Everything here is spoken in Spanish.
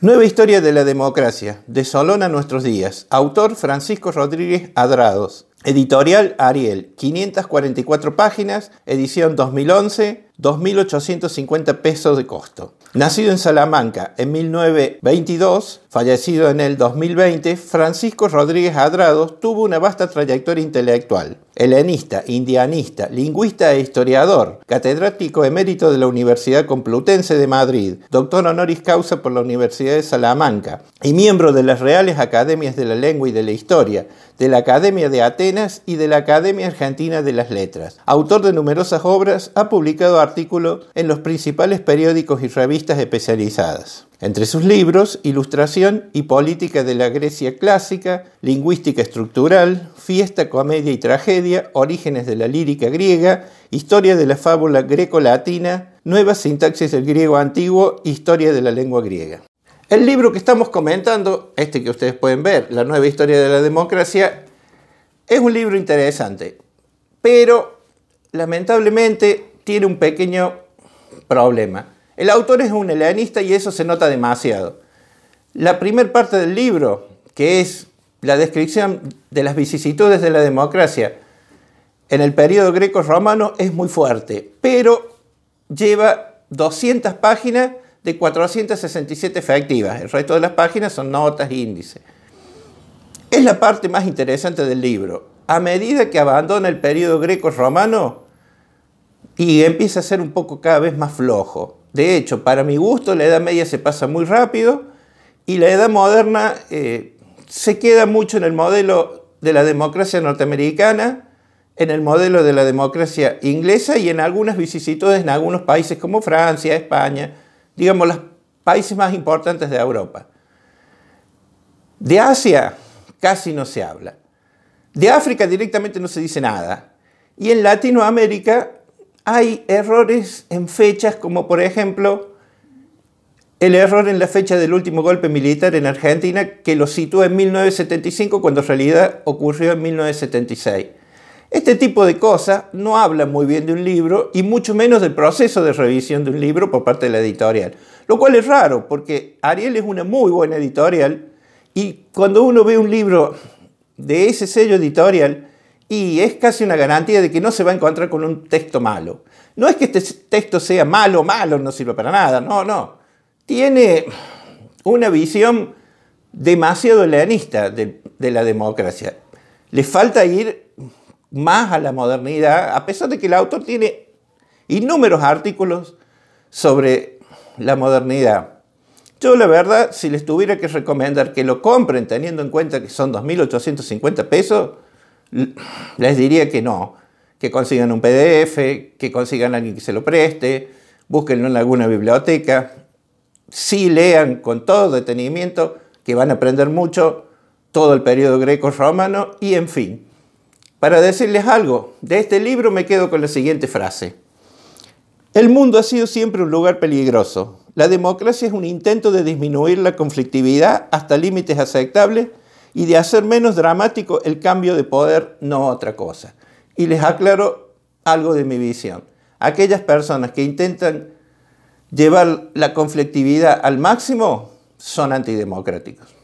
Nueva historia de la democracia, de Solón a nuestros días. Autor Francisco Rodríguez Adrados. Editorial Ariel, 544 páginas, edición 2011, 2.850 pesos de costo. Nacido en Salamanca en 1922, fallecido en el 2020, Francisco Rodríguez Adrados tuvo una vasta trayectoria intelectual. Helenista, indianista, lingüista e historiador, catedrático emérito de la Universidad Complutense de Madrid, doctor honoris causa por la Universidad de Salamanca y miembro de las Reales Academias de la Lengua y de la Historia, de la Academia de Atenas y de la Academia Argentina de las Letras. Autor de numerosas obras, ha publicado artículos en los principales periódicos y revistas especializadas. Entre sus libros, Ilustración y Política de la Grecia Clásica, Lingüística Estructural, Fiesta, Comedia y Tragedia, Orígenes de la Lírica Griega, Historia de la Fábula Greco-Latina, Nuevas Sintaxis del Griego Antiguo, Historia de la Lengua Griega. El libro que estamos comentando, este que ustedes pueden ver, La nueva historia de la democracia, es un libro interesante, pero lamentablemente tiene un pequeño problema. El autor es un helenista y eso se nota demasiado. La primera parte del libro, que es la descripción de las vicisitudes de la democracia en el periodo greco-romano, es muy fuerte, pero lleva 200 páginas de 467 efectivas. El resto de las páginas son notas e índices. Es la parte más interesante del libro. A medida que abandona el periodo greco-romano y empieza a ser un poco cada vez más flojo. De hecho, para mi gusto, la Edad Media se pasa muy rápido y la Edad Moderna eh, se queda mucho en el modelo de la democracia norteamericana, en el modelo de la democracia inglesa y en algunas vicisitudes en algunos países como Francia, España, digamos, los países más importantes de Europa. De Asia casi no se habla. De África directamente no se dice nada. Y en Latinoamérica hay errores en fechas, como por ejemplo el error en la fecha del último golpe militar en Argentina, que lo sitúa en 1975 cuando en realidad ocurrió en 1976. Este tipo de cosas no habla muy bien de un libro y mucho menos del proceso de revisión de un libro por parte de la editorial. Lo cual es raro porque Ariel es una muy buena editorial y cuando uno ve un libro de ese sello editorial y es casi una garantía de que no se va a encontrar con un texto malo. No es que este texto sea malo, malo, no sirva para nada, no, no. Tiene una visión demasiado leanista de la democracia. Le falta ir más a la modernidad, a pesar de que el autor tiene inúmeros artículos sobre la modernidad. Yo la verdad, si les tuviera que recomendar que lo compren teniendo en cuenta que son 2.850 pesos, les diría que no, que consigan un PDF, que consigan a alguien que se lo preste, búsquenlo en alguna biblioteca, si lean con todo detenimiento, que van a aprender mucho todo el periodo greco-romano y en fin para decirles algo. De este libro me quedo con la siguiente frase. El mundo ha sido siempre un lugar peligroso. La democracia es un intento de disminuir la conflictividad hasta límites aceptables y de hacer menos dramático el cambio de poder, no otra cosa. Y les aclaro algo de mi visión. Aquellas personas que intentan llevar la conflictividad al máximo son antidemocráticos.